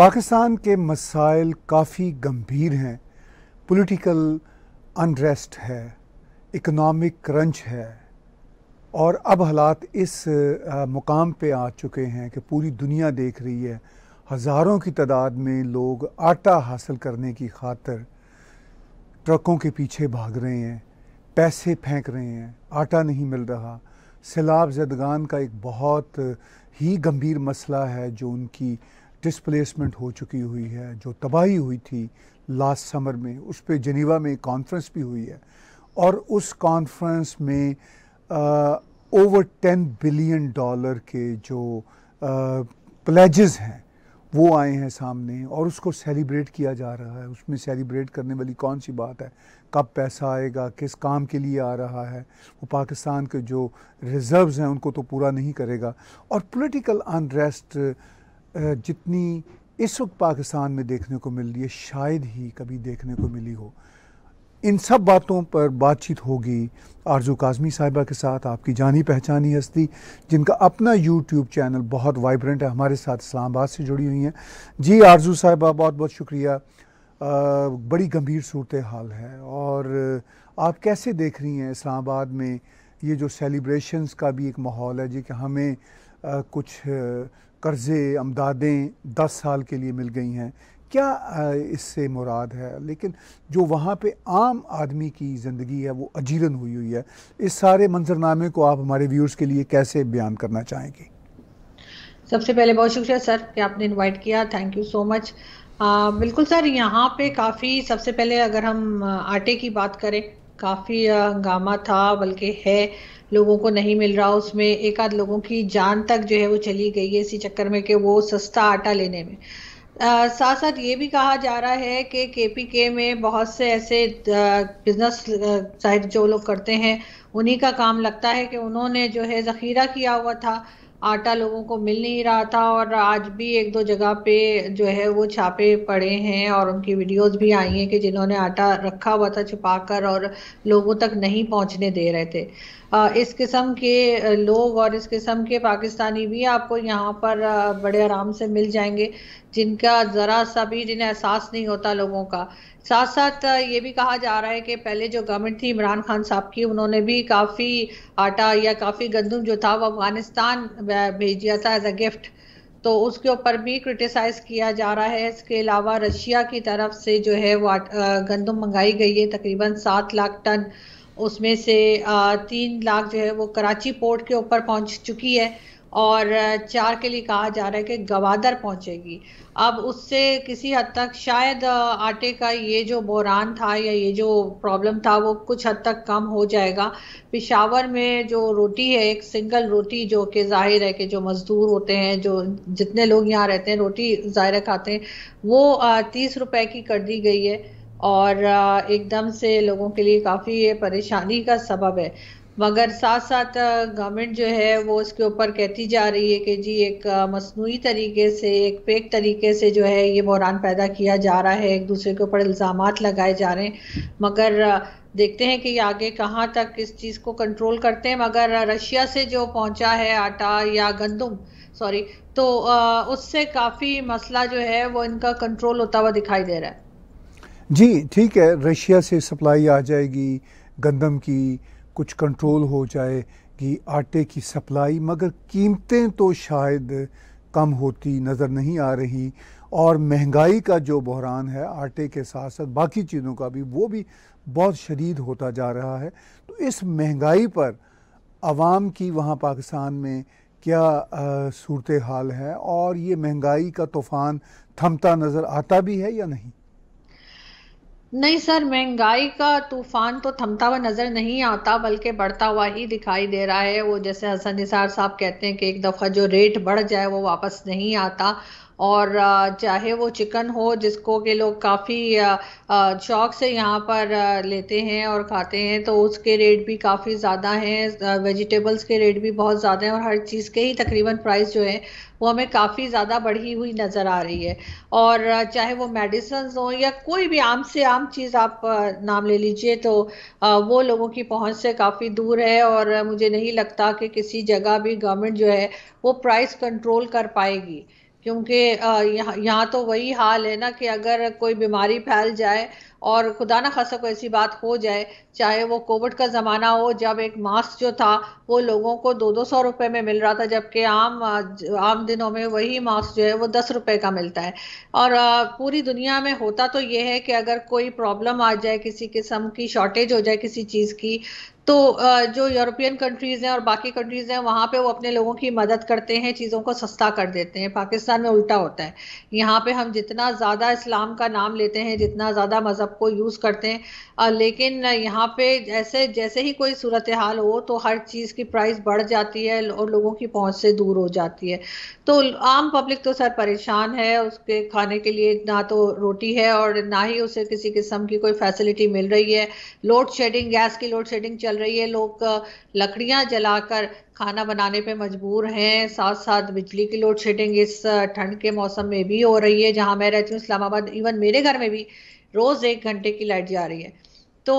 पाकिस्तान के मसाइल काफ़ी गंभीर हैं पॉलिटिकल अनरेस्ट है इकनॉमिक क्रंच है और अब हालात इस मुकाम पे आ चुके हैं कि पूरी दुनिया देख रही है हज़ारों की तादाद में लोग आटा हासिल करने की खातर ट्रकों के पीछे भाग रहे हैं पैसे फेंक रहे हैं आटा नहीं मिल रहा सैलाब जदगान का एक बहुत ही गंभीर मसला है जो उनकी डिसप्लेसमेंट हो चुकी हुई है जो तबाही हुई थी लास्ट समर में उस पर जनीवा में कॉन्फ्रेंस भी हुई है और उस कॉन्फ्रेंस में ओवर टेन बिलियन डॉलर के जो प्लेजेस हैं वो आए हैं सामने और उसको सेलिब्रेट किया जा रहा है उसमें सेलिब्रेट करने वाली कौन सी बात है कब पैसा आएगा किस काम के लिए आ रहा है वो पाकिस्तान के जो रिज़र्व्स हैं उनको तो पूरा नहीं करेगा और पॉलिटिकल अनरेस्ट जितनी इस वक्त पाकिस्तान में देखने को मिल रही है शायद ही कभी देखने को मिली हो इन सब बातों पर बातचीत होगी आरजू काजमी साहिबा के साथ आपकी जानी पहचानी हस्ती जिनका अपना यूट्यूब चैनल बहुत वाइब्रेंट है हमारे साथ इस्लामाबाद से जुड़ी हुई हैं जी आरजू साहिबा बहुत बहुत शुक्रिया आ, बड़ी गंभीर सूरत हाल है और आप कैसे देख रही हैं इस्लामाबाद में ये जो सेलिब्रेशंस का भी एक माहौल है जी कि हमें कुछ कर्ज़े अमदादें दस साल के लिए मिल गई हैं क्या इससे मुराद है लेकिन जो वहाँ पे आम आदमी की ज़िंदगी है वो अजीरन हुई हुई है इस सारे मंजरनामे को आप हमारे व्यूर्स के लिए कैसे बयान करना चाहेंगे सबसे पहले बहुत शुक्रिया सर कि आपने इनवाइट किया थैंक यू सो मच बिल्कुल सर यहाँ पे काफ़ी सबसे पहले अगर हम आटे की बात करें काफ़ी हंगामा था बल्कि है लोगों को नहीं मिल रहा उसमें एक आध लोगों की जान तक जो है वो चली गई है इसी चक्कर में कि वो सस्ता आटा लेने में साथ साथ ये भी कहा जा रहा है कि के पी के में बहुत से ऐसे बिजनेस जाहिर जो लोग करते हैं उन्हीं का काम लगता है कि उन्होंने जो है ज़खीरा किया हुआ था आटा लोगों को मिल नहीं रहा था और आज भी एक दो जगह पे जो है वो छापे पड़े हैं और उनकी वीडियोस भी आई हैं कि जिन्होंने आटा रखा हुआ था छुपा कर और लोगों तक नहीं पहुंचने दे रहे थे इस किस्म के लोग और इस किस्म के पाकिस्तानी भी आपको यहाँ पर बड़े आराम से मिल जाएंगे जिनका ज़रा सा भी जिन्हें एहसास नहीं होता लोगों का साथ साथ ये भी कहा जा रहा है कि पहले जो गवर्नमेंट थी इमरान खान साहब की उन्होंने भी काफ़ी आटा या काफ़ी गंदम जो था वो अफगानिस्तान भेज दिया था एज अ गिफ्ट तो उसके ऊपर भी क्रिटिसाइज किया जा रहा है इसके अलावा रशिया की तरफ से जो है वो गंदम मंगाई गई है तकरीबन सात लाख टन उसमें से तीन लाख जो है वो कराची पोर्ट के ऊपर पहुंच चुकी है और चार के लिए कहा जा रहा है कि गवादर पहुंचेगी अब उससे किसी हद तक शायद आटे का ये जो बहरान था या ये जो प्रॉब्लम था वो कुछ हद तक कम हो जाएगा पिशावर में जो रोटी है एक सिंगल रोटी जो कि जाहिर है कि जो मज़दूर होते हैं जो जितने लोग यहाँ रहते हैं रोटी ज़ाहिर खाते हैं वो तीस रुपए की कर दी गई है और एकदम से लोगों के लिए काफ़ी ये परेशानी का सबब है मगर साथ साथ गवर्नमेंट जो है वो इसके ऊपर कहती जा रही है कि जी एक मसनू तरीके से एक फेक तरीके से जो है ये बहरान पैदा किया जा रहा है एक दूसरे के ऊपर इल्ज़ाम लगाए जा रहे हैं मगर देखते हैं कि ये आगे कहाँ तक इस चीज़ को कंट्रोल करते हैं मगर रशिया से जो पहुँचा है आटा या गंदम सॉरी तो उससे काफ़ी मसला जो है वो इनका कंट्रोल होता हुआ दिखाई दे रहा है जी ठीक है रशिया से सप्लाई आ जाएगी गंदम की कुछ कंट्रोल हो जाएगी आटे की सप्लाई मगर कीमतें तो शायद कम होती नज़र नहीं आ रही और महंगाई का जो बहरान है आटे के साथ साथ बाकी चीज़ों का भी वो भी बहुत शदीद होता जा रहा है तो इस महंगाई पर आवाम की वहाँ पाकिस्तान में क्या सूरत हाल है और ये महंगाई का तूफ़ान थमता नज़र आता भी है या नहीं नहीं सर महंगाई का तूफान तो थमता हुआ नजर नहीं आता बल्कि बढ़ता हुआ ही दिखाई दे रहा है वो जैसे हसन निसार साहब कहते हैं कि एक दफा जो रेट बढ़ जाए वो वापस नहीं आता और चाहे वो चिकन हो जिसको के लोग काफ़ी शौक से यहाँ पर लेते हैं और खाते हैं तो उसके रेट भी काफ़ी ज़्यादा हैं वेजिटेबल्स के रेट भी बहुत ज़्यादा हैं और हर चीज़ के ही तकरीबन प्राइस जो है वो हमें काफ़ी ज़्यादा बढ़ी हुई नज़र आ रही है और चाहे वो मेडिसन हो या कोई भी आम से आम चीज़ आप नाम ले लीजिए तो वो लोगों की पहुंच से काफ़ी दूर है और मुझे नहीं लगता कि किसी जगह भी गवर्नमेंट जो है वो प्राइस कंट्रोल कर पाएगी क्योंकि यहाँ तो वही हाल है ना कि अगर कोई बीमारी फैल जाए और खुदा ना खासा को ऐसी बात हो जाए चाहे वो कोविड का ज़माना हो जब एक मास्क जो था वो लोगों को दो दो सौ रुपये में मिल रहा था जबकि आम आम दिनों में वही मास्क जो है वो दस रुपये का मिलता है और पूरी दुनिया में होता तो ये है कि अगर कोई प्रॉब्लम आ जाए किसी किस्म की शॉर्टेज हो जाए किसी चीज़ की तो जो यूरोपियन कंट्रीज़ हैं और बाकी कंट्रीज़ हैं वहाँ पे वो अपने लोगों की मदद करते हैं चीज़ों को सस्ता कर देते हैं पाकिस्तान में उल्टा होता है यहाँ पे हम जितना ज़्यादा इस्लाम का नाम लेते हैं जितना ज़्यादा मज़हब सबको यूज़ करते हैं लेकिन यहाँ पे जैसे जैसे ही कोई सूरत हाल हो तो हर चीज़ की प्राइस बढ़ जाती है और लोगों की पहुँच से दूर हो जाती है तो आम पब्लिक तो सर परेशान है उसके खाने के लिए ना तो रोटी है और ना ही उसे किसी किस्म की कोई फैसिलिटी मिल रही है लोड शेडिंग गैस की लोड शेडिंग चल रही है लोग लकड़ियाँ जलाकर खाना बनाने पे मजबूर हैं साथ साथ बिजली की लोड शेडिंग इस ठंड के मौसम में भी हो रही है जहाँ मैं रहती हूँ इस्लामाबाद इवन मेरे घर में भी रोज एक घंटे की लाइट जा रही है तो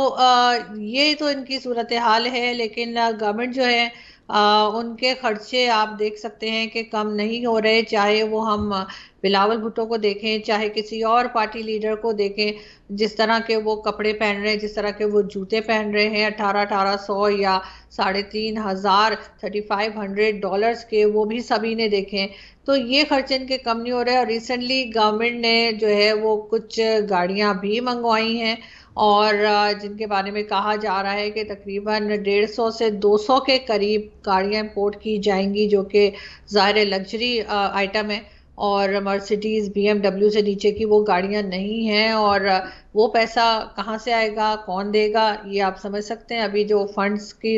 ये तो इनकी सूरत हाल है लेकिन गवर्नमेंट जो है आ, उनके खर्चे आप देख सकते हैं कि कम नहीं हो रहे चाहे वो हम बिलावल भुट्टो को देखें चाहे किसी और पार्टी लीडर को देखें जिस तरह के वो कपड़े पहन रहे हैं जिस तरह के वो जूते पहन रहे हैं अठारह अठारह सौ या साढ़े तीन हज़ार थर्टी फाइव हंड्रेड डॉलर्स के वो भी सभी ने देखें तो ये खर्चे इनके कम नहीं हो रहे और रिसेंटली गवर्नमेंट ने जो है वो कुछ गाड़ियाँ भी मंगवाई हैं और जिनके बारे में कहा जा रहा है कि तकरीबन 150 से 200 के करीब गाड़ियां इंपोर्ट की जाएंगी जो कि ज़ाहिर लग्जरी आइटम है और मर्सिडीज़ बीएमडब्ल्यू से नीचे की वो गाड़ियां नहीं हैं और वो पैसा कहाँ से आएगा कौन देगा ये आप समझ सकते हैं अभी जो फंड्स की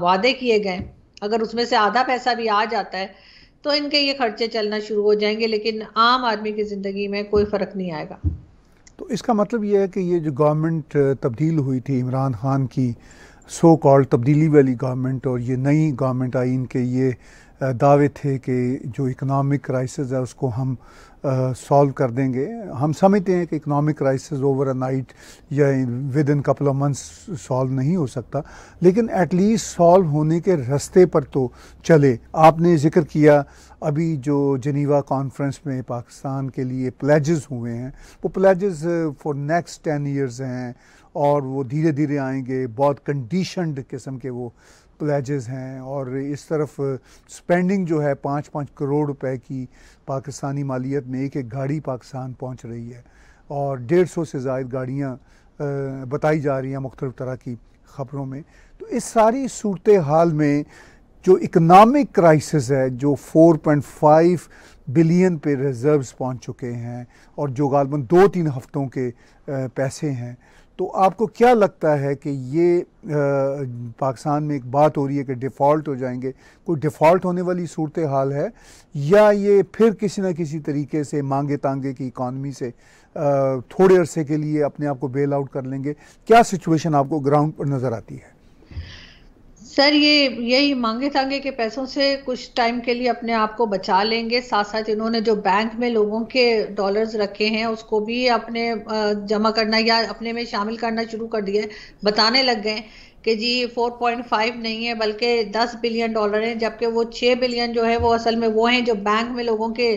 वादे किए गए अगर उसमें से आधा पैसा भी आ जाता है तो इनके ये खर्चे चलना शुरू हो जाएंगे लेकिन आम आदमी की ज़िंदगी में कोई फ़र्क नहीं आएगा तो इसका मतलब ये है कि ये जो गवर्नमेंट uh, तब्दील हुई थी इमरान खान की सो कॉल्ड तब्दीली वाली गवर्नमेंट और ये नई गवर्नमेंट आई इनके ये दावे थे कि जो इकनॉमिक क्राइसिस है उसको हम सॉल्व कर देंगे हम समझते हैं कि economic crisis over a night या within couple of months solve नहीं हो सकता लेकिन एटलीस्ट सॉल्व होने के रास्ते पर तो चले आपने जिक्र किया अभी जो जनीवा कॉन्फ्रेंस में पाकिस्तान के लिए प्लेजेस हुए हैं वो pledges for next ten years हैं और वो धीरे धीरे आएंगे बहुत कंडीशनड किस्म के वो प्लेजेस हैं और इस तरफ स्पेंडिंग जो है पाँच पाँच करोड़ रुपए की पाकिस्तानी मालियत में एक एक गाड़ी पाकिस्तान पहुंच रही है और डेढ़ सौ से जायद गाड़ियाँ बताई जा रही हैं मुख्तलिफ़ तरह की ख़बरों में तो इस सारी सूरत हाल में जो इकनॉमिक क्राइसिस है जो फोर पॉइंट फाइव बिलियन पे रिज़र्व्स पहुँच चुके हैं और जो गालबन दो तीन हफ्तों के पैसे हैं तो आपको क्या लगता है कि ये पाकिस्तान में एक बात हो रही है कि डिफ़ॉल्ट हो जाएंगे कोई डिफ़ॉल्ट होने वाली सूरत हाल है या ये फिर किसी न किसी तरीके से मांगे तांगे की इकानमी से थोड़े अरसे के लिए अपने आप को बेल आउट कर लेंगे क्या सिचुएशन आपको ग्राउंड पर नज़र आती है सर ये यही मांगे तांगे के पैसों से कुछ टाइम के लिए अपने आप को बचा लेंगे साथ साथ इन्होंने जो बैंक में लोगों के डॉलर्स रखे हैं उसको भी अपने जमा करना या अपने में शामिल करना शुरू कर दिए बताने लग गए कि जी 4.5 नहीं है बल्कि 10 बिलियन डॉलर हैं जबकि वो 6 बिलियन जो है वो असल में वो हैं जो बैंक में लोगों के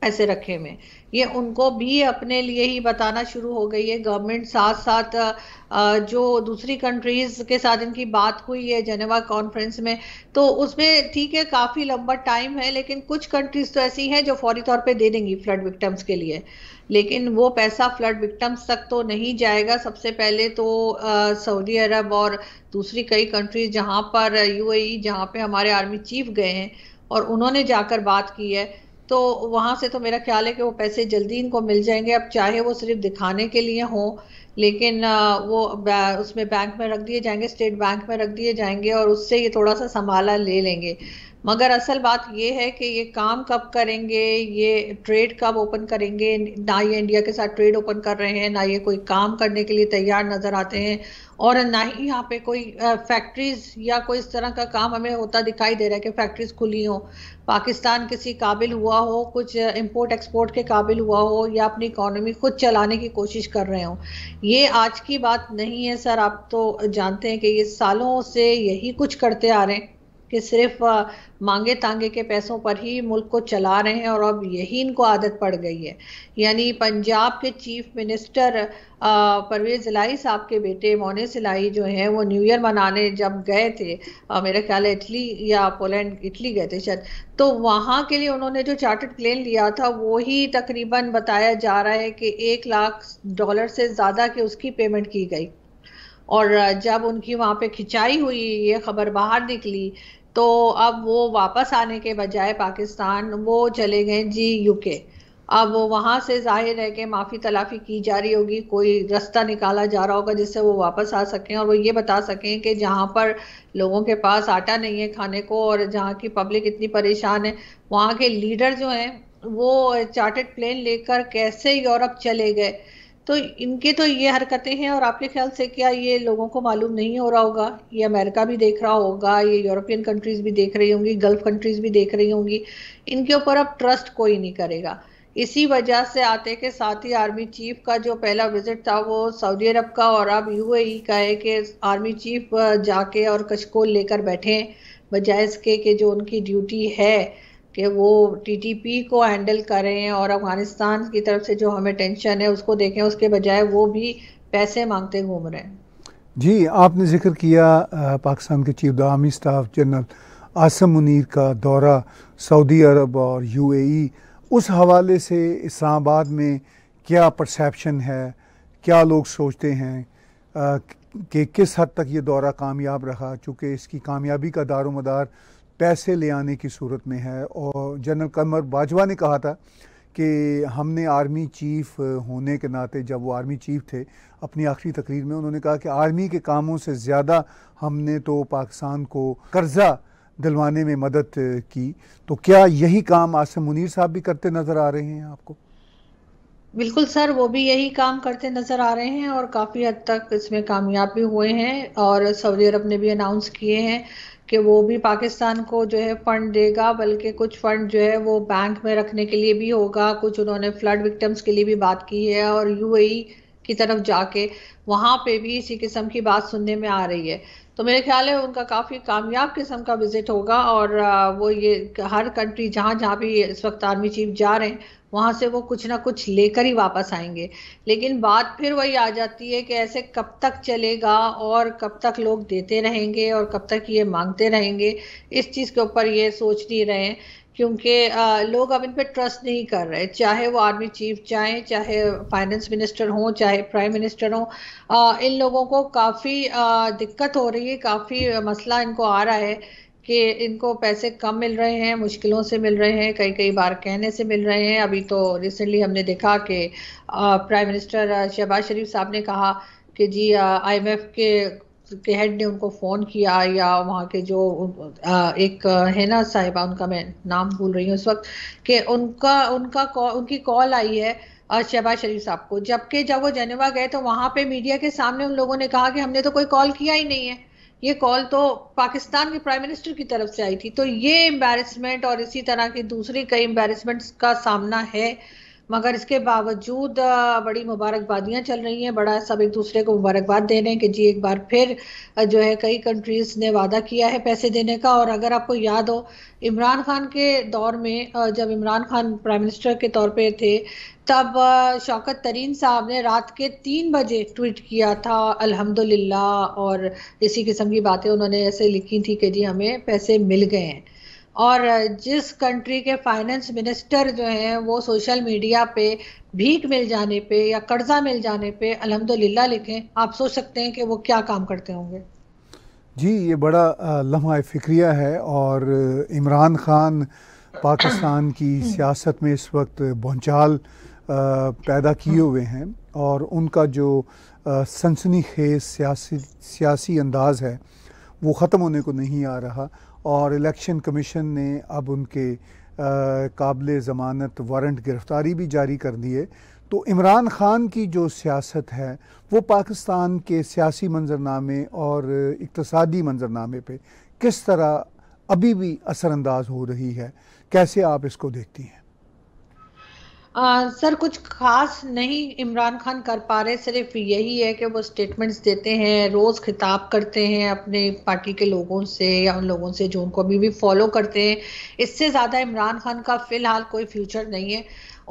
पैसे रखे हुए हैं ये उनको भी अपने लिए ही बताना शुरू हो गई है गवर्नमेंट साथ साथ जो दूसरी कंट्रीज के साथ इनकी बात हुई है जेनेवा कॉन्फ्रेंस में तो उसमें ठीक है काफ़ी लंबा टाइम है लेकिन कुछ कंट्रीज तो ऐसी हैं जो फौरी तौर पे दे देंगी फ्लड विक्टम्स के लिए लेकिन वो पैसा फ्लड विक्टम्स तक तो नहीं जाएगा सबसे पहले तो सऊदी अरब और दूसरी कई कंट्रीज जहाँ पर ए e, जहाँ पे हमारे आर्मी चीफ गए हैं और उन्होंने जाकर बात की है तो वहाँ से तो मेरा ख्याल है कि वो पैसे जल्दी इनको मिल जाएंगे अब चाहे वो सिर्फ दिखाने के लिए हों लेकिन वो उसमें बैंक में रख दिए जाएंगे स्टेट बैंक में रख दिए जाएंगे और उससे ये थोड़ा सा संभाला ले लेंगे मगर असल बात ये है कि ये काम कब करेंगे ये ट्रेड कब ओपन करेंगे ना ये इंडिया के साथ ट्रेड ओपन कर रहे हैं ना ये कोई काम करने के लिए तैयार नज़र आते हैं और ना ही यहाँ पे कोई फैक्ट्रीज या कोई इस तरह का काम हमें होता दिखाई दे रहा है कि फैक्ट्रीज खुली हो पाकिस्तान किसी काबिल हुआ हो कुछ इम्पोर्ट एक्सपोर्ट के काबिल हुआ हो या अपनी इकोनॉमी खुद चलाने की कोशिश कर रहे हों ये आज की बात नहीं है सर आप तो जानते हैं कि ये सालों से यही कुछ करते आ रहे हैं कि सिर्फ मांगे तांगे के पैसों पर ही मुल्क को चला रहे हैं और अब यही इनको आदत पड़ गई है यानी पंजाब के चीफ मिनिस्टर परवेज इलाई साहब के बेटे मोने सिलाई जो हैं वो न्यू ईयर मनाने जब गए थे मेरा ख्याल है इटली या पोलैंड इटली गए थे शायद तो वहाँ के लिए उन्होंने जो चार्टर्ड प्लेन लिया था वो ही तकरीबन बताया जा रहा है कि एक लाख डॉलर से ज़्यादा की उसकी पेमेंट की गई और जब उनकी वहाँ पे खिंचाई हुई ये खबर बाहर निकली तो अब वो वापस आने के बजाय पाकिस्तान वो चले गए जी यूके अब वहाँ से जाहिर है कि माफ़ी तलाफ़ी की जा रही होगी कोई रास्ता निकाला जा रहा होगा जिससे वो वापस आ सकें और वो ये बता सकें कि जहाँ पर लोगों के पास आटा नहीं है खाने को और जहाँ की पब्लिक इतनी परेशान है वहाँ के लीडर जो हैं वो चार्टेड प्लेन लेकर कैसे यूरोप चले गए तो इनके तो ये हरकतें हैं और आपके ख्याल से क्या ये लोगों को मालूम नहीं हो रहा होगा ये अमेरिका भी देख रहा होगा ये यूरोपियन कंट्रीज भी देख रही होंगी गल्फ कंट्रीज भी देख रही होंगी इनके ऊपर अब ट्रस्ट कोई नहीं करेगा इसी वजह से आते के साथ ही आर्मी चीफ का जो पहला विजिट था वो सऊदी अरब का और अब यू का है कि आर्मी चीफ जाके और कशकोल लेकर बैठे बजाय इसके कि जो उनकी ड्यूटी है कि वो टीटीपी को हैंडल करें और अफगानिस्तान की तरफ से जो हमें टेंशन है उसको देखें उसके बजाय वो भी पैसे मांगते घूम रहे हैं जी आपने जिक्र किया पाकिस्तान के chief army staff general Asim Munir का दौरा सऊदी अरब और यूएई उस हवाले से इस्लामाबाद में क्या परसेप्शन है क्या लोग सोचते हैं कि किस हद तक ये दौरा कामयाब रहा चूँकि इसकी कामयाबी का दारोमदार पैसे ले आने की सूरत में है और जनरल कमर बाजवा ने कहा था कि हमने आर्मी चीफ होने के नाते जब वो आर्मी चीफ थे अपनी आखिरी तकरीर में उन्होंने कहा कि आर्मी के कामों से ज़्यादा हमने तो पाकिस्तान को कर्ज़ा दिलवाने में मदद की तो क्या यही काम आसम मुनीर साहब भी करते नज़र आ रहे हैं आपको बिल्कुल सर वो भी यही काम करते नज़र आ रहे हैं और काफ़ी हद तक इसमें कामयाब भी हुए हैं और सऊदी अरब ने भी अनाउंस किए हैं कि वो भी पाकिस्तान को जो है फंड देगा बल्कि कुछ फंड जो है वो बैंक में रखने के लिए भी होगा कुछ उन्होंने फ्लड विक्टम्स के लिए भी बात की है और यूएई की तरफ जाके वहाँ पे भी इसी किस्म की बात सुनने में आ रही है तो मेरे ख्याल है उनका काफ़ी कामयाब किस्म का विजिट होगा और वो ये हर कंट्री जहाँ जहाँ भी इस वक्त आर्मी चीफ जा रहे हैं वहां से वो कुछ ना कुछ लेकर ही वापस आएंगे लेकिन बात फिर वही आ जाती है कि ऐसे कब तक चलेगा और कब तक लोग देते रहेंगे और कब तक ये मांगते रहेंगे इस चीज़ के ऊपर ये सोच नहीं रहे क्योंकि लोग अब इन पर ट्रस्ट नहीं कर रहे चाहे वो आर्मी चीफ चाहे चाहे फाइनेंस मिनिस्टर हों चाहे प्राइम मिनिस्टर हों इन लोगों को काफ़ी दिक्कत हो रही है काफ़ी मसला इनको आ रहा है कि इनको पैसे कम मिल रहे हैं मुश्किलों से मिल रहे हैं कई कई बार कहने से मिल रहे हैं अभी तो रिसेंटली हमने देखा कि प्राइम मिनिस्टर शहबाज शरीफ साहब ने कहा कि जी आईएमएफ के के हेड ने उनको फ़ोन किया या वहाँ के जो एक है ना साहिबा उनका मैं नाम भूल रही हूँ उस वक्त कि उनका उनका कौ, उनकी कॉल आई है शहबाज शरीफ साहब को जबकि जब वो जनेवा गए तो वहाँ पे मीडिया के सामने उन लोगों ने कहा कि हमने तो कोई कॉल किया ही नहीं है ये कॉल तो पाकिस्तान के प्राइम मिनिस्टर की तरफ से आई थी तो ये एम्बेरसमेंट और इसी तरह की दूसरी कई एम्बेरसमेंट्स का सामना है मगर इसके बावजूद बड़ी मुबारकबादियाँ चल रही हैं बड़ा सब एक दूसरे को मुबारकबाद दे रहे हैं कि जी एक बार फिर जो है कई कंट्रीज़ ने वादा किया है पैसे देने का और अगर आपको याद हो इमरान खान के दौर में जब इमरान खान प्राइम मिनिस्टर के तौर पे थे तब शौकत तरीन साहब ने रात के तीन बजे ट्वीट किया था अल्हम्दुलिल्लाह और इसी किस्म की बातें उन्होंने ऐसे लिखी थी कि जी हमें पैसे मिल गए हैं और जिस कंट्री के फाइनेंस मिनिस्टर जो हैं वो सोशल मीडिया पे भीख मिल जाने पे या कर्जा मिल जाने पे अलहमदिल्ला लिखें आप सोच सकते हैं कि वो क्या काम करते होंगे जी ये बड़ा लम्हा फिक्रिया है और इमरान खान पाकिस्तान की सियासत में इस वक्त बौचाल पैदा किए हुए हैं और उनका जो सनसनी खेज सियासी सियासी अंदाज़ है वो ख़त्म होने को नहीं आ रहा और इलेक्शन कमीशन ने अब उनके काबिल ज़मानत वारंट गिरफ़्तारी भी जारी कर दिए तो इमरान ख़ान की जो सियासत है वो पाकिस्तान के सियासी मंजरनामे और इकतसादी मंजरनामे पे किस तरह अभी भी असरानंदाज हो रही है कैसे आप इसको देखती हैं सर कुछ खास नहीं इमरान खान कर पा रहे सिर्फ यही है कि वो स्टेटमेंट्स देते हैं रोज़ खिताब करते हैं अपने पार्टी के लोगों से या उन लोगों से जो उनको अभी भी फॉलो करते हैं इससे ज़्यादा इमरान खान का फ़िलहाल कोई फ्यूचर नहीं है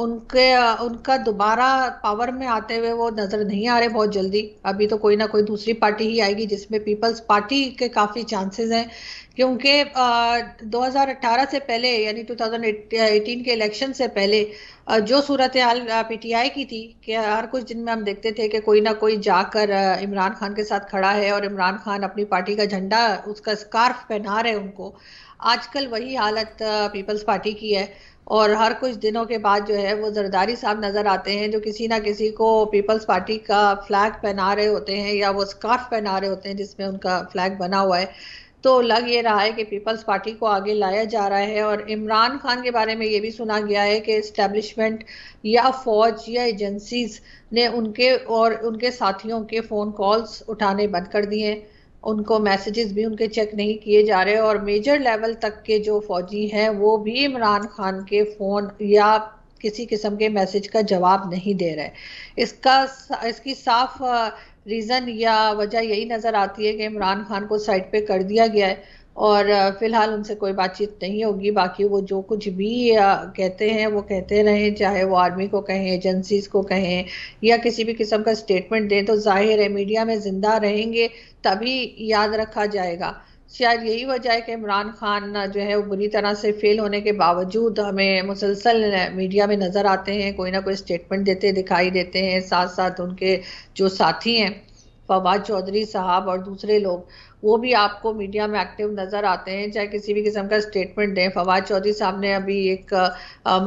उनके उनका दोबारा पावर में आते हुए वो नजर नहीं आ रहे बहुत जल्दी अभी तो कोई ना कोई दूसरी पार्टी ही आएगी जिसमें पीपल्स पार्टी के काफी चांसेस हैं क्योंकि 2018 से पहले यानी 2018 के इलेक्शन से पहले जो सूरत हाल पीटीआई की थी कि हर कुछ दिन में हम देखते थे कि कोई ना कोई जाकर इमरान खान के साथ खड़ा है और इमरान खान अपनी पार्टी का झंडा उसका स्कार्फ पहना रहे उनको आजकल वही हालत पीपल्स पार्टी की है और हर कुछ दिनों के बाद जो है वो जरदारी साहब नज़र आते हैं जो किसी ना किसी को पीपल्स पार्टी का फ्लैग पहना रहे होते हैं या वो स्कार्फ पहना रहे होते हैं जिसमें उनका फ्लैग बना हुआ है तो लग ये रहा है कि पीपल्स पार्टी को आगे लाया जा रहा है और इमरान खान के बारे में ये भी सुना गया है कि इस्टेब्लिशमेंट या फौज या एजेंसीज ने उनके और उनके साथियों के फ़ोन कॉल्स उठाने बंद कर दिए हैं उनको मैसेजेस भी उनके चेक नहीं किए जा रहे और मेजर लेवल तक के जो फौजी हैं वो भी इमरान खान के फ़ोन या किसी किस्म के मैसेज का जवाब नहीं दे रहे इसका इसकी साफ रीज़न या वजह यही नज़र आती है कि इमरान खान को साइड पे कर दिया गया है और फिलहाल उनसे कोई बातचीत नहीं होगी बाकी वो जो कुछ भी कहते हैं वो कहते रहें चाहे वो आर्मी को कहें एजेंसीज को कहें या किसी भी किस्म का स्टेटमेंट दें तो जाहिर है मीडिया में ज़िंदा रहेंगे तभी याद रखा जाएगा शायद यही वजह है कि इमरान खान जो है वो बुरी तरह से फेल होने के बावजूद हमें मुसलसल मीडिया में नज़र आते हैं कोई ना कोई स्टेटमेंट देते दिखाई देते हैं साथ साथ उनके जो साथी हैं फवाद चौधरी साहब और दूसरे लोग वो भी आपको मीडिया में एक्टिव नज़र आते हैं चाहे किसी भी किस्म का स्टेटमेंट दें फवाद चौधरी साहब ने अभी एक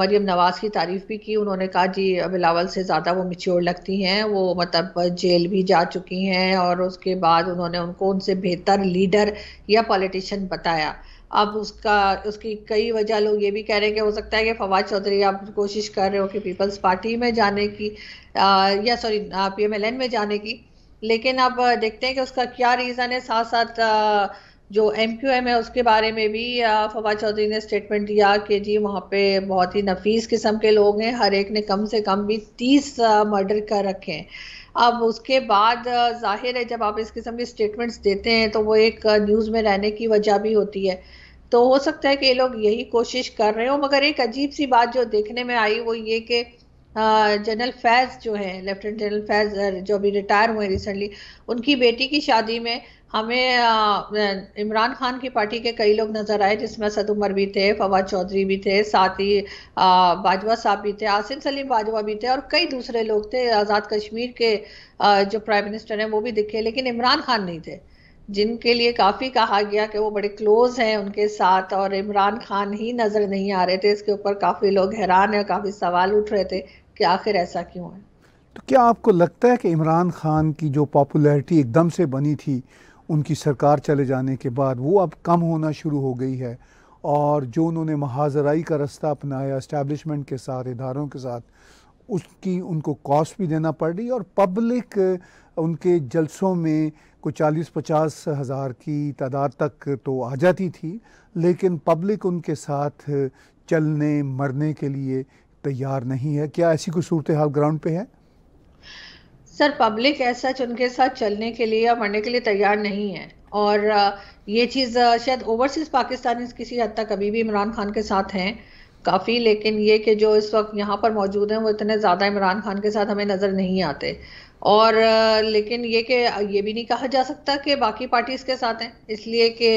मरियम नवाज़ की तारीफ भी की उन्होंने कहा जी बिलावल से ज़्यादा वो मिच्योर लगती हैं वो मतलब जेल भी जा चुकी हैं और उसके बाद उन्होंने उनको उनसे बेहतर लीडर या पॉलिटिशियन बताया अब उसका उसकी कई वजह लोग ये भी कह रहे हैं कि हो सकता है कि फवाद चौधरी आप कोशिश कर रहे हो कि पीपल्स पार्टी में जाने की आ, या sorry P M L N में जाने की लेकिन अब देखते हैं कि उसका क्या रीज़न है साथ साथ जो एम क्यू एम है उसके बारे में भी फवाद चौधरी ने स्टेटमेंट दिया कि जी वहाँ पे बहुत ही नफीस किस्म के लोग हैं हर एक ने कम से कम भी तीस मर्डर कर रखे हैं अब उसके बाद जाहिर है जब आप इस किस्म के स्टेटमेंट्स देते हैं तो वो एक न्यूज़ में रहने की वजह भी होती है तो हो सकता है कि ये लोग यही कोशिश कर रहे हो मगर एक अजीब सी बात जो देखने में आई वो ये कि जनरल फैज जो हैं लेफ्टिनेंट जनरल फैज जो अभी रिटायर हुए रिसेंटली उनकी बेटी की शादी में हमें इमरान खान की पार्टी के कई लोग नज़र आए जिसमें सद उमर भी थे फवाद चौधरी भी थे साथ ही बाजवा साहब भी थे आसिम सलीम बाजवा भी थे और कई दूसरे लोग थे आज़ाद कश्मीर के जो प्राइम मिनिस्टर हैं वो भी दिखे लेकिन इमरान खान नहीं थे जिनके लिए काफ़ी कहा गया कि वो बड़े क्लोज हैं उनके साथ और इमरान खान ही नज़र नहीं आ रहे थे इसके ऊपर काफ़ी लोग हैरान है काफ़ी सवाल उठ रहे थे कि आखिर ऐसा क्यों है तो क्या आपको लगता है कि इमरान खान की जो पॉपुलैरिटी एकदम से बनी थी उनकी सरकार चले जाने के बाद वो अब कम होना शुरू हो गई है और जो उन्होंने महाजराई का रास्ता अपनाया इस्टेबलिशमेंट के साथ इधारों के साथ उसकी उनको कॉस्ट भी देना पड़ रही और पब्लिक उनके जलसों में कोई चालीस पचास हज़ार की तादाद तक तो आ जाती थी लेकिन पब्लिक उनके साथ चलने मरने के लिए तैयार नहीं है क्या ऐसी कोई सूरत हाल ग्राउंड पे है सर पब्लिक ऐसा उनके साथ चलने के लिए या मरने के लिए तैयार नहीं है और ये चीज़ शायद ओवरसीज़ पाकिस्तानी किसी हद तक अभी भी इमरान खान के साथ हैं काफ़ी लेकिन ये कि जो इस वक्त यहाँ पर मौजूद हैं वो इतने ज़्यादा इमरान खान के साथ हमें नज़र नहीं आते और लेकिन ये कि ये भी नहीं कहा जा सकता कि बाकी पार्टीज़ के साथ हैं इसलिए कि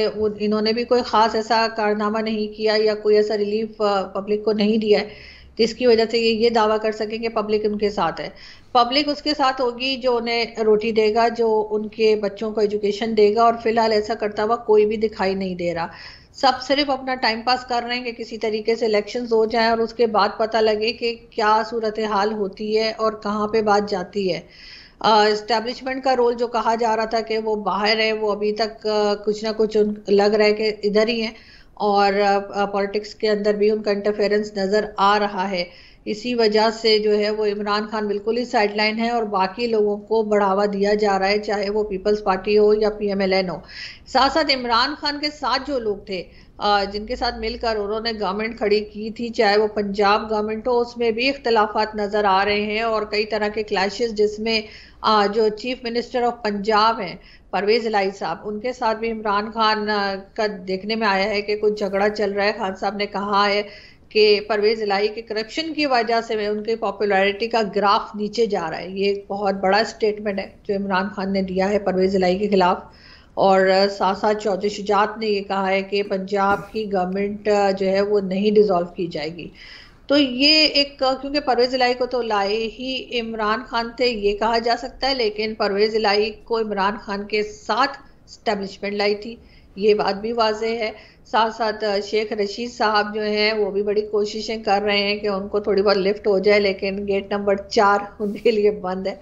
इन्होंने भी कोई ख़ास ऐसा कारनामा नहीं किया या कोई ऐसा रिलीफ पब्लिक को नहीं दिया है जिसकी वजह से ये ये दावा कर सकें कि पब्लिक उनके साथ है पब्लिक उसके साथ होगी जो उन्हें रोटी देगा जो उनके बच्चों को एजुकेशन देगा और फिलहाल ऐसा करता हुआ कोई भी दिखाई नहीं दे रहा सब सिर्फ अपना टाइम पास कर रहे हैं कि किसी तरीके से इलेक्शंस हो जाए और उसके बाद पता लगे कि क्या सूरत हाल होती है और कहाँ पे बात जाती है इस्टेब्लिशमेंट uh, का रोल जो कहा जा रहा था कि वो बाहर है वो अभी तक uh, कुछ ना कुछ लग रहा है कि इधर ही है और पॉलिटिक्स uh, के अंदर भी उनका इंटरफेरेंस नज़र आ रहा है इसी वजह से जो है वो इमरान खान बिल्कुल ही साइडलाइन है और बाकी लोगों को बढ़ावा दिया जा रहा है चाहे वो पीपल्स पार्टी हो या पीएमएलएन हो साथ साथ इमरान खान के साथ जो लोग थे जिनके साथ मिलकर उन्होंने गवर्नमेंट खड़ी की थी चाहे वो पंजाब गवर्नमेंट हो उसमें भी इख्तलाफात नज़र आ रहे हैं और कई तरह के क्लैशेस जिसमें जो चीफ मिनिस्टर ऑफ पंजाब हैं परवेज लाई साहब उनके साथ भी इमरान खान का देखने में आया है कि कुछ झगड़ा चल रहा है खान साहब ने कहा है कि परवेज इलाही के करप्शन की वजह से मैं उनकी पॉपुलैरिटी का ग्राफ नीचे जा रहा है ये एक बहुत बड़ा स्टेटमेंट है जो इमरान खान ने दिया है परवेज इलाही के खिलाफ और साथ साथ चौधरी शिजात ने ये कहा है कि पंजाब की गवर्नमेंट जो है वो नहीं डिज़ोल्व की जाएगी तो ये एक क्योंकि परवेज़ इलाही को तो लाए ही इमरान खान थे ये कहा जा सकता है लेकिन परवेज़ इलाही को इमरान खान के साथ स्टैब्लिशमेंट लाई थी ये बात भी वाजह है साथ साथ शेख रशीद साहब जो हैं वो भी बड़ी कोशिशें कर रहे हैं कि उनको थोड़ी बहुत लिफ्ट हो जाए लेकिन गेट नंबर चार उनके लिए बंद है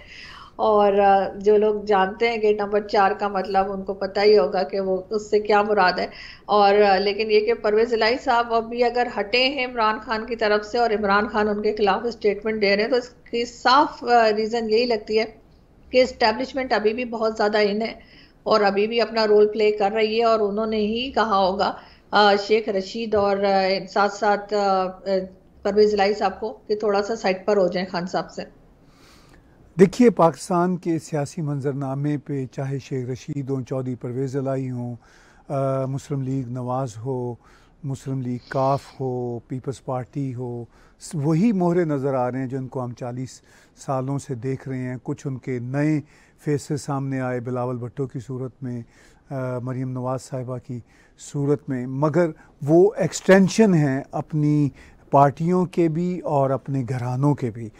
और जो लोग जानते हैं गेट नंबर चार का मतलब उनको पता ही होगा कि वो उससे क्या मुराद है और लेकिन ये कि परवेज़ इलाही साहब अब भी अगर हटे हैं इमरान खान की तरफ से और इमरान खान उनके खिलाफ स्टेटमेंट दे रहे हैं तो इसकी साफ रीज़न यही लगती है कि इस्टेब्लिशमेंट अभी भी बहुत ज़्यादा इन है और अभी भी अपना रोल प्ले कर रही है और उन्होंने ही कहा होगा शेख रशीद और साथ साथ परवेज लाई साहब को कि थोड़ा सा साइड पर हो जाए खान साहब से देखिए पाकिस्तान के सियासी मंजरनामे पे चाहे शेख रशीद हों चौधरी परवेज़ लाई हों मुस्लिम लीग नवाज़ हो मुस्लिम लीग काफ हो पीपल्स पार्टी हो वही मोहरे नज़र आ रहे हैं जिनको हम 40 सालों से देख रहे हैं कुछ उनके नए फेसेस सामने आए बिलावल भट्टो की सूरत में मरीम नवाज़ साहिबा की सूरत में मगर वो एक्सटेंशन हैं अपनी पार्टियों के भी और अपने घरानों के भी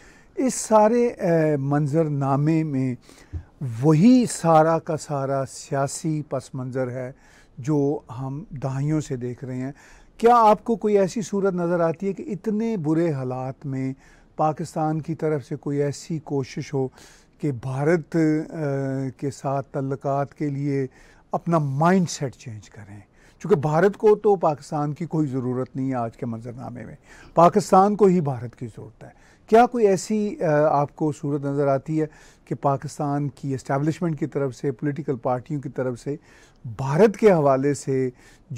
इस सारे मंज़रनामे में वही सारा का सारा सियासी पस मंज़र है जो हम दहाइयों से देख रहे हैं क्या आपको कोई ऐसी सूरत नज़र आती है कि इतने बुरे हालात में पाकिस्तान की तरफ से कोई ऐसी कोशिश हो कि भारत के साथ तल्लक़ात के लिए अपना माइंड सेट चेंज करें चूँकि भारत को तो पाकिस्तान की कोई ज़रूरत नहीं है आज के मंजरनामे में पाकिस्तान को ही भारत की ज़रूरत है क्या कोई ऐसी आपको सूरत नज़र आती है कि पाकिस्तान की इस्टेबलिशमेंट की तरफ से पॉलिटिकल पार्टियों की तरफ से भारत के हवाले से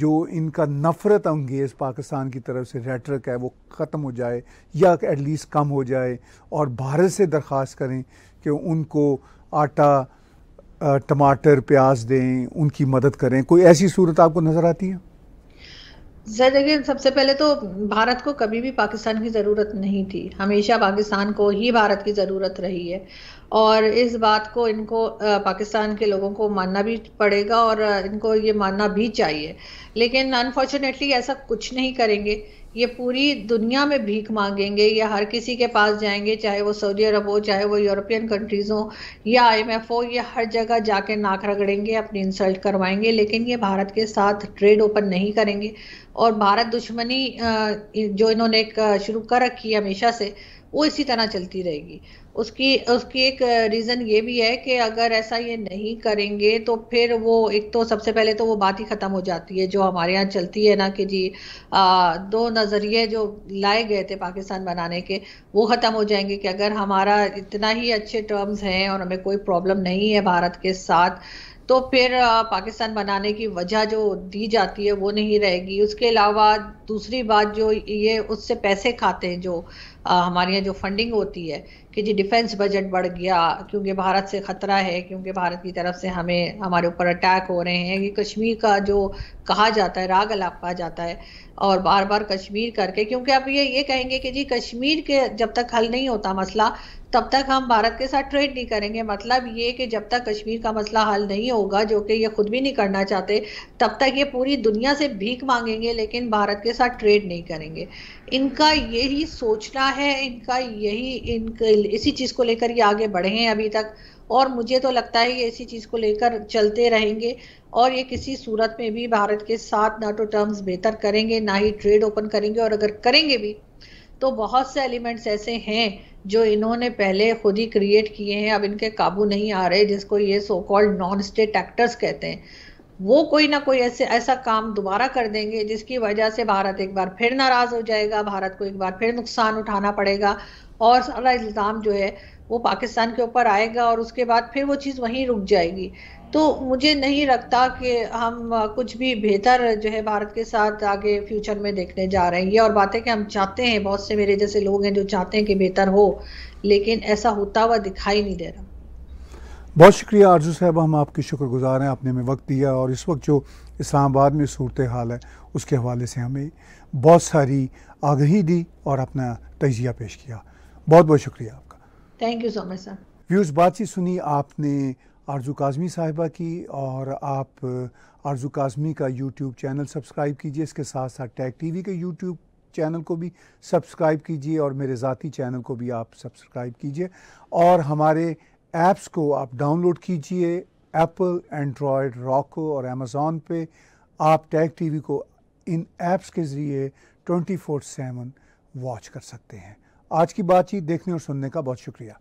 जो इनका नफ़रत अंगेज़ पाकिस्तान की तरफ से रेटरक है वो ख़त्म हो जाए या एटलीस्ट कम हो जाए और भारत से दरख्वास्त करें कि उनको आटा टमाटर प्याज दें उनकी मदद करें कोई ऐसी सूरत आपको नज़र आती है सर देखिए सबसे पहले तो भारत को कभी भी पाकिस्तान की ज़रूरत नहीं थी हमेशा पाकिस्तान को ही भारत की ज़रूरत रही है और इस बात को इनको पाकिस्तान के लोगों को मानना भी पड़ेगा और इनको ये मानना भी चाहिए लेकिन अनफॉर्चुनेटली ऐसा कुछ नहीं करेंगे ये पूरी दुनिया में भीख मांगेंगे या हर किसी के पास जाएंगे चाहे वो सऊदी अरब हो चाहे वो यूरोपियन कंट्रीज़ हो या आईएमएफ हो ये हर जगह जाके नाक रगड़ेंगे अपनी इंसल्ट करवाएंगे लेकिन ये भारत के साथ ट्रेड ओपन नहीं करेंगे और भारत दुश्मनी जो इन्होंने शुरू कर रखी है हमेशा से वो इसी तरह चलती रहेगी उसकी उसकी एक रीज़न ये भी है कि अगर ऐसा ये नहीं करेंगे तो फिर वो एक तो सबसे पहले तो वो बात ही ख़त्म हो जाती है जो हमारे यहाँ चलती है ना कि जी आ, दो नज़रिए जो लाए गए थे पाकिस्तान बनाने के वो ख़त्म हो जाएंगे कि अगर हमारा इतना ही अच्छे टर्म्स हैं और हमें कोई प्रॉब्लम नहीं है भारत के साथ तो फिर पाकिस्तान बनाने की वजह जो दी जाती है वो नहीं रहेगी उसके अलावा दूसरी बात जो ये उससे पैसे खाते हैं जो हमारे यहाँ जो फंडिंग होती है कि जी डिफेंस बजट बढ़ गया क्योंकि भारत से खतरा है क्योंकि भारत की तरफ से हमें हमारे ऊपर अटैक हो रहे हैं कि कश्मीर का जो कहा जाता है राग अलापा जाता है और बार बार कश्मीर करके क्योंकि आप ये ये कहेंगे कि जी कश्मीर के जब तक हल नहीं होता मसला तब तक हम भारत के साथ ट्रेड नहीं करेंगे मतलब ये कि जब तक कश्मीर का मसला हल नहीं होगा जो कि ये खुद भी नहीं करना चाहते तब तक ये पूरी दुनिया से भीख मांगेंगे लेकिन भारत के साथ ट्रेड नहीं करेंगे इनका यही सोचना है इनका यही इनके इसी चीज़ को लेकर ये आगे बढ़े हैं अभी तक और मुझे तो लगता है ये इसी चीज़ को लेकर चलते रहेंगे और ये किसी सूरत में भी भारत के साथ ना तो टर्म्स बेहतर करेंगे ना ही ट्रेड ओपन करेंगे और अगर करेंगे भी तो बहुत से एलिमेंट्स ऐसे हैं जो इन्होंने पहले खुद ही क्रिएट किए हैं अब इनके काबू नहीं आ रहे जिसको ये so called non state actors कहते हैं वो कोई ना कोई ऐसे ऐसा काम दोबारा कर देंगे जिसकी वजह से भारत एक बार फिर नाराज हो जाएगा भारत को एक बार फिर नुकसान उठाना पड़ेगा और सारा इल्ज़ाम जो है वो पाकिस्तान के ऊपर आएगा और उसके बाद फिर वो चीज़ वहीं रुक जाएगी तो मुझे नहीं लगता कि हम कुछ भी बेहतर जो है भारत के साथ आगे फ्यूचर में देखने जा रहे हैं ये और बात है कि हम चाहते हैं बहुत से मेरे जैसे लोग हैं जो चाहते हैं कि बेहतर हो लेकिन ऐसा होता हुआ दिखाई नहीं दे रहा बहुत शुक्रिया आरजू साहब हम शुक्र शुक्रगुजार हैं आपने हमें वक्त दिया और इस वक्त जो इस्लामाबाद में सूरत हाल है उसके हवाले से हमें बहुत सारी आगही दी और अपना तजिया पेश किया बहुत बहुत शुक्रिया आपका thank you so much sir views बातचीत सुनी आपने आरजू काजमी साहिबा की और आप आरजू काजमी का यूट्यूब चैनल सब्सक्राइब कीजिए इसके साथ साथ टैग टीवी के यूट्यूब चैनल को भी सब्सक्राइब कीजिए और मेरे ज़ाती चैनल को भी आप सब्सक्राइब कीजिए और हमारे ऐप्स को आप डाउनलोड कीजिए एप्पल एंड्रॉयड रॉको और अमेज़ोन पे आप टैग टीवी को इन ऐप्स के जरिए ट्वेंटी फोर सेवन वॉच कर सकते हैं आज की बातचीत देखने और सुनने का बहुत शुक्रिया